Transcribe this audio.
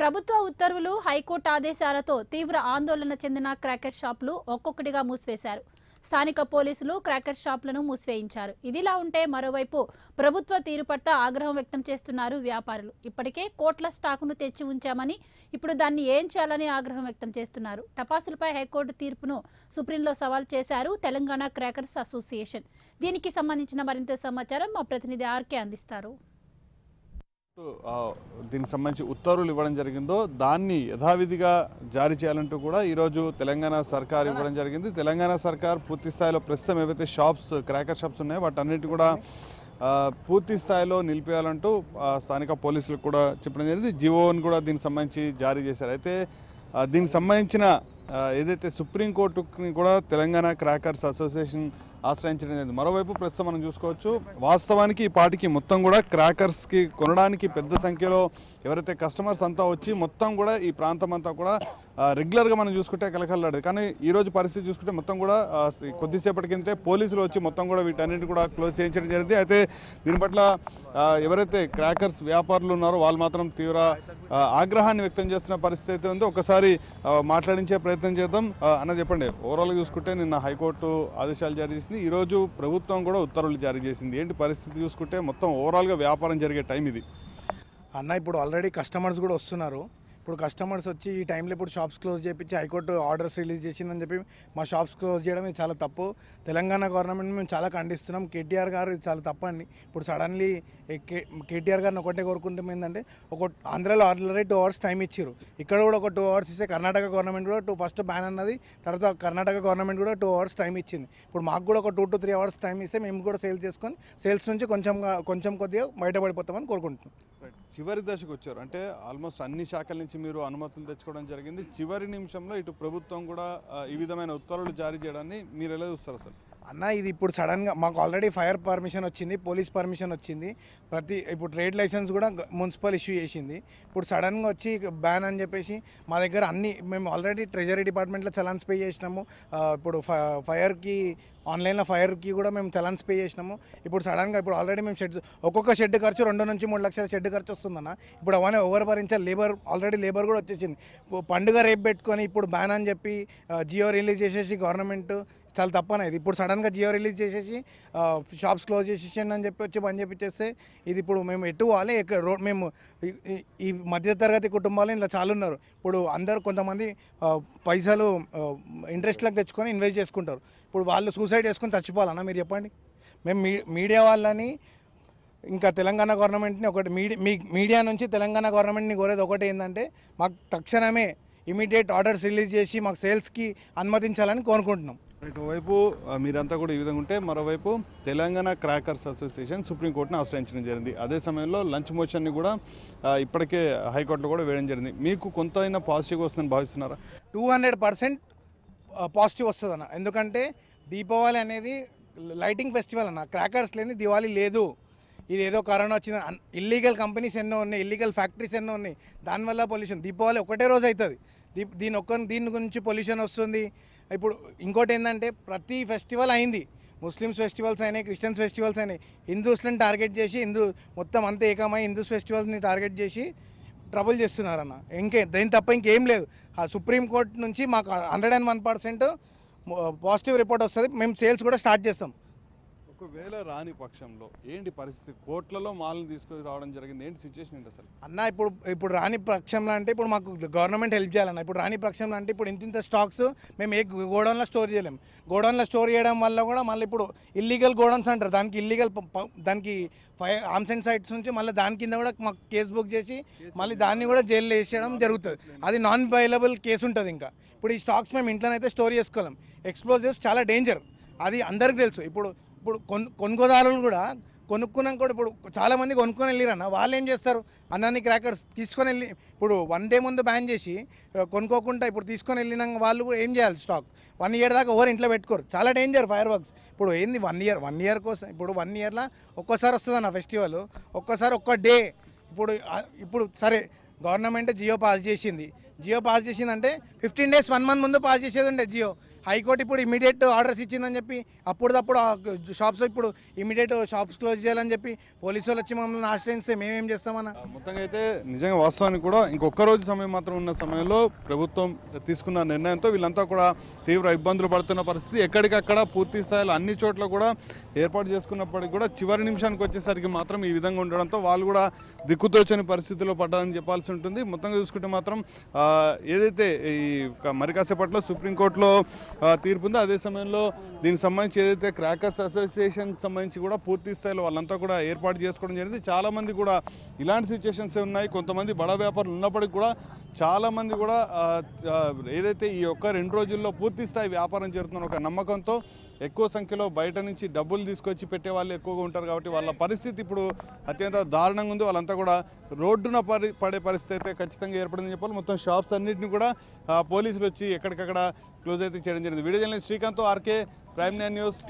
ప్రభుత్వ ఉత్తర్వులు హైకోర్టు ఆదేశాలతో తీవ్ర ఆందోళన చెందిన క్రాకర్ షాపులు ఒక్కొక్కటిగా మూసివేశారు స్థానిక పోలీసులు క్రాకర్ షాపులను మూసివేయించారు ఇదిలా ఉంటే మరోవైపు ప్రభుత్వ తీరు పట్ల ఆగ్రహం వ్యక్తం చేస్తున్నారు వ్యాపారులు ఇప్పటికే కోట్ల స్టాకును తెచ్చి ఉంచామని ఇప్పుడు దాన్ని ఏం చేయాలని ఆగ్రహం వ్యక్తం చేస్తున్నారు టపాసులపై హైకోర్టు తీర్పును సుప్రీంలో సవాల్ చేశారు తెలంగాణ క్రాకర్స్ అసోసియేషన్ దీనికి సంబంధించిన మరింత సమాచారం మా ప్రతినిధి ఆర్కే అందిస్తారు దీనికి సంబంధించి ఉత్తర్వులు ఇవ్వడం జరిగిందో దాన్ని యథావిధిగా జారీ చేయాలంటూ కూడా ఈరోజు తెలంగాణ సర్కార్ ఇవ్వడం జరిగింది తెలంగాణ సర్కార్ పూర్తి స్థాయిలో ప్రస్తుతం ఏవైతే షాప్స్ క్రాకర్ షాప్స్ ఉన్నాయో అన్నిటి కూడా పూర్తి స్థాయిలో నిలిపేయాలంటూ స్థానిక పోలీసులకు కూడా చెప్పడం జరిగింది జివోని కూడా దీనికి సంబంధించి జారీ చేశారు అయితే దీనికి సంబంధించిన ఏదైతే సుప్రీంకోర్టుని కూడా తెలంగాణ క్రాకర్స్ అసోసియేషన్ ఆశ్రయించడం మరోవైపు ప్రస్తుతం మనం చూసుకోవచ్చు వాస్తవానికి ఈ పాటికి మొత్తం కూడా క్రాకర్స్కి కొనడానికి పెద్ద సంఖ్యలో ఎవరైతే కస్టమర్స్ అంతా వచ్చి మొత్తం కూడా ఈ ప్రాంతం అంతా కూడా రెగ్యులర్గా మనం చూసుకుంటే కలకల్లాడేది కానీ ఈరోజు పరిస్థితి చూసుకుంటే మొత్తం కూడా కొద్దిసేపటి కిందే పోలీసులు వచ్చి మొత్తం కూడా వీటన్నిటిని కూడా క్లోజ్ చేయించడం జరిగింది అయితే దీని పట్ల ఎవరైతే క్రాకర్స్ వ్యాపారులు ఉన్నారో వాళ్ళు మాత్రం తీవ్ర ఆగ్రహాన్ని వ్యక్తం చేస్తున్న పరిస్థితి అయితే ఉంది ఒకసారి మాట్లాడించే ప్రయత్నం చేద్దాం అన్న చెప్పండి ఓవరాల్గా చూసుకుంటే నిన్న హైకోర్టు ఆదేశాలు జారీ చేసింది ఈరోజు ప్రభుత్వం కూడా ఉత్తర్వులు జారీ చేసింది ఏంటి పరిస్థితి చూసుకుంటే మొత్తం ఓవరాల్గా వ్యాపారం జరిగే టైం ఇది అన్న ఇప్పుడు ఆల్రెడీ కస్టమర్స్ కూడా వస్తున్నారు ఇప్పుడు కస్టమర్స్ వచ్చి ఈ టైంలో ఇప్పుడు షాప్స్ క్లోజ్ చేయించి హైకోర్టు ఆర్డర్స్ రిలీజ్ చేసిందని చెప్పి మా షాప్స్ క్లోజ్ చేయడం ఇది చాలా తప్పు తెలంగాణ గవర్నమెంట్ మేము చాలా ఖండిస్తున్నాం కేటీఆర్ గారు ఇది చాలా తప్పు అండి ఇప్పుడు సడన్లీ కేటీఆర్ గారిని ఒకటే కోరుకుంటాం ఏంటంటే ఒక ఆంధ్రాలో ఆల్రెడీ టూ అవర్స్ టైం ఇచ్చారు ఇక్కడ కూడా ఒక టూ అవర్స్ ఇస్తే కర్ణాటక గవర్నమెంట్ కూడా టూ ఫస్ట్ బ్యాన్ అన్నది తర్వాత కర్ణాటక గవర్నమెంట్ కూడా టూ అవర్స్ టైం ఇచ్చింది ఇప్పుడు మాకు కూడా ఒక two to three hours time ఇస్తే మేము కూడా సేల్ చేసుకొని సేల్స్ నుంచి కొంచెం కొంచెం కొద్దిగా బయటపడిపోతామని కోరుకుంటున్నాం చివరి దశకు వచ్చారు అంటే ఆల్మోస్ట్ అన్ని శాఖల నుంచి మీరు అనుమతులు తెచ్చుకోవడం జరిగింది చివరి నిమిషంలో ఇటు ప్రభుత్వం కూడా ఈ విధమైన ఉత్తర్వులు జారీ చేయడాన్ని మీరు ఎలా చూస్తారు అసలు అన్న ఇది ఇప్పుడు సడన్గా మాకు ఆల్రెడీ ఫైర్ పర్మిషన్ వచ్చింది పోలీస్ పర్మిషన్ వచ్చింది ప్రతి ఇప్పుడు ట్రేడ్ లైసెన్స్ కూడా మున్సిపల్ ఇష్యూ చేసింది ఇప్పుడు సడన్గా వచ్చి బ్యాన్ అని చెప్పేసి మా దగ్గర అన్ని మేము ఆల్రెడీ ట్రెజరీ డిపార్ట్మెంట్లో చలాన్స్ పే చేసినాము ఇప్పుడు ఫైర్కి ఆన్లైన్లో ఫైర్కి కూడా మేము చలాన్స్ పే చేసినాము ఇప్పుడు సడన్గా ఇప్పుడు ఆల్రెడీ మేము షెడ్ ఒక్కొక్క షెడ్ ఖర్చు రెండు నుంచి మూడు లక్షల షెడ్ ఖర్చు వస్తుందన్న ఇప్పుడు అవన్నీ ఓవర్ భరించాలి లేబర్ ఆల్రెడీ లేబర్ కూడా వచ్చేసింది పండుగ రేపు పెట్టుకొని ఇప్పుడు బ్యాన్ అని చెప్పి జియో రిలీజ్ చేసేసి గవర్నమెంట్ చాలా తప్పనేది ఇప్పుడు సడన్గా జియో రిలీజ్ చేసేసి షాప్స్ క్లోజ్ చేసేసండి అని చెప్పి వచ్చి పని చెప్పిచ్చేస్తే ఇది ఇప్పుడు మేము ఎటు పోవాలి ఎక్కడ రోడ్ మేము ఈ మధ్యతరగతి కుటుంబాలు ఇలా చాలా ఉన్నారు ఇప్పుడు అందరూ కొంతమంది పైసలు ఇంట్రెస్ట్లకు తెచ్చుకొని ఇన్వెస్ట్ చేసుకుంటారు ఇప్పుడు వాళ్ళు సూసైడ్ చేసుకొని చచ్చిపోవాలన్నా మీరు చెప్పండి మేము మీడియా వాళ్ళని ఇంకా తెలంగాణ గవర్నమెంట్ని ఒకటి మీడియా మీ మీడియా నుంచి తెలంగాణ గవర్నమెంట్ని కోరేది ఒకటి ఏంటంటే మాకు తక్షణమే ఇమీడియట్ ఆర్డర్స్ రిలీజ్ చేసి మాకు సేల్స్కి అనుమతించాలని కోరుకుంటున్నాం ఒకవైపు మీరంతా కూడా ఈ విధంగా ఉంటే మరోవైపు తెలంగాణ క్రాకర్స్ అసోసియేషన్ సుప్రీంకోర్టును ఆశ్రయించడం జరిగింది అదే సమయంలో లంచ్ మోషన్ని కూడా ఇప్పటికే హైకోర్టులో కూడా వేయడం జరిగింది మీకు కొంత అయినా పాజిటివ్ వస్తుందని భావిస్తున్నారా టూ హండ్రెడ్ పర్సెంట్ పాజిటివ్ అన్న ఎందుకంటే దీపావళి అనేది లైటింగ్ ఫెస్టివల్ అన్న క్రాకర్స్ లేని దివాళీ లేదు ఇది ఏదో కరోనా వచ్చింది ఇల్లీగల్ కంపెనీస్ ఎన్నో ఉన్నాయి ఇల్లీగల్ ఫ్యాక్టరీస్ ఎన్నో ఉన్నాయి దానివల్ల పొల్యూషన్ దీపావళి ఒకటే రోజు అవుతుంది దీని ఒక్క దీని గురించి పొల్యూషన్ వస్తుంది ఇప్పుడు ఇంకోటి ఏంటంటే ప్రతి ఫెస్టివల్ అయింది ముస్లిమ్స్ ఫెస్టివల్స్ అయినాయి క్రిస్టియన్స్ ఫెస్టివల్స్ అయినాయి హిందూస్లను టార్గెట్ చేసి హిందూ మొత్తం అంతా ఏకమై హిందూస్ ఫెస్టివల్స్ని టార్గెట్ చేసి ట్రబుల్ చేస్తున్నారన్న ఇంకే దీని తప్ప ఇంకేం లేదు ఆ సుప్రీంకోర్టు నుంచి మాకు hundred and one percent positive report వస్తుంది మేము సేల్స్ కూడా స్టార్ట్ చేస్తాం ఒకవేళ రాని పక్షంలో ఏంటి పరిస్థితి కోట్లలో మాలను తీసుకొని రావడం జరిగింది ఏంటి సిచ్యువేషన్ ఏంటి అసలు అన్న ఇప్పుడు ఇప్పుడు రాని పక్షంలో అంటే ఇప్పుడు మాకు గవర్నమెంట్ హెల్ప్ చేయాలన్న ఇప్పుడు రాని పక్షంలో అంటే ఇప్పుడు ఇంత ఇంత స్టాక్స్ మేము ఏ గోడౌన్లో స్టోర్ చేయలేము గోడౌన్లో స్టోర్ చేయడం వల్ల కూడా మళ్ళీ ఇప్పుడు ఇల్లీగల్ గోడౌన్స్ అంటారు దానికి ఇల్లీగల్ దానికి ఫైవ్ ఆర్మ్స్ అండ్ సైట్స్ నుంచి మళ్ళీ దాని కింద కూడా మాకు కేసు బుక్ చేసి మళ్ళీ దాన్ని కూడా జైల్లో వేసేయడం జరుగుతుంది అది నాన్ అవైలబుల్ కేసు ఉంటుంది ఇంకా ఇప్పుడు ఈ స్టాక్స్ మేము ఇంట్లోనైతే స్టోర్ చేసుకోలేం ఎక్స్ప్లోజివ్స్ చాలా డేంజర్ అది అందరికి తెలుసు ఇప్పుడు ఇప్పుడు కొన్ కొనుగోదారులు కూడా కొనుక్కున్నాక కూడా ఇప్పుడు చాలామంది కొనుక్కొని వెళ్ళిరన్న వాళ్ళు ఏం చేస్తారు అన్నాన్ని క్రాకర్స్ తీసుకొని వెళ్ళి ఇప్పుడు వన్ డే ముందు బ్యాన్ చేసి కొనుక్కోకుండా ఇప్పుడు తీసుకొని వెళ్ళినాక వాళ్ళు కూడా ఏం చేయాలి స్టాక్ వన్ ఇయర్ దాకా ఓవర్ ఇంట్లో పెట్టుకోరు చాలా డేంజర్ ఫైర్ వర్క్స్ ఇప్పుడు ఏంది వన్ ఇయర్ వన్ ఇయర్ కోసం ఇప్పుడు వన్ ఇయర్లో ఒక్కోసారి వస్తుంది అన్న ఫెస్టివల్ ఒక్కోసారి ఒక్క డే ఇప్పుడు ఇప్పుడు సరే గవర్నమెంట్ జియో పాస్ చేసింది జియో పాస్ చేసిందంటే ఫిఫ్టీన్ డేస్ వన్ మంత్ ముందు పాస్ చేసేది ఉండే జియో హైకోర్టు ఇప్పుడు ఇమీడియట్ ఆర్డర్స్ ఇచ్చిందని చెప్పి అప్పుడప్పుడు షాప్స్ ఇప్పుడు ఇమీడియట్ షాప్స్ క్లోజ్ చేయాలని చెప్పి పోలీసు వచ్చి మమ్మల్ని ఆశ్రయిస్తే మేమేం చేస్తామన్నా మొత్తంగా అయితే నిజంగా వాస్తవానికి కూడా ఇంకొక రోజు సమయం మాత్రం ఉన్న సమయంలో ప్రభుత్వం తీసుకున్న నిర్ణయంతో వీళ్ళంతా కూడా తీవ్ర ఇబ్బందులు పడుతున్న పరిస్థితి ఎక్కడికక్కడ పూర్తి స్థాయిలో అన్ని చోట్ల కూడా ఏర్పాటు చేసుకున్నప్పటికీ కూడా చివరి నిమిషానికి వచ్చేసరికి మాత్రం ఈ విధంగా ఉండడంతో వాళ్ళు కూడా దిక్కుతోచని పరిస్థితిలో పడ్డారని చెప్పాల్సి ఉంటుంది మొత్తంగా చూసుకుంటే మాత్రం ఏదైతే ఈ మరికాసేపట్లో సుప్రీంకోర్టులో తీర్పు ఉంది అదే సమయంలో దీనికి సంబంధించి ఏదైతే క్రాకర్స్ అసోసియేషన్ సంబంధించి కూడా పూర్తి స్థాయిలో వాళ్ళంతా కూడా ఏర్పాటు చేసుకోవడం జరిగింది చాలామంది కూడా ఇలాంటి సిచ్యువేషన్స్ ఉన్నాయి కొంతమంది బడా వ్యాపారులు ఉన్నప్పటికీ కూడా చాలామంది కూడా ఏదైతే ఈ యొక్క రెండు రోజుల్లో పూర్తి స్థాయి వ్యాపారం జరుగుతున్న ఒక నమ్మకంతో ఎక్కువ సంఖ్యలో బయట నుంచి డబ్బులు తీసుకొచ్చి పెట్టే వాళ్ళు ఎక్కువగా ఉంటారు కాబట్టి వాళ్ళ పరిస్థితి ఇప్పుడు అత్యంత దారుణంగా ఉంది వాళ్ళంతా కూడా రోడ్డున పరి పడే పరిస్థితి అయితే ఖచ్చితంగా ఏర్పడిందని చెప్పాలి మొత్తం షాప్స్ అన్నింటినీ కూడా పోలీసులు వచ్చి ఎక్కడికక్కడ క్లోజ్ అయితే చేయడం జరిగింది video journalist Srikanth RK prime nine news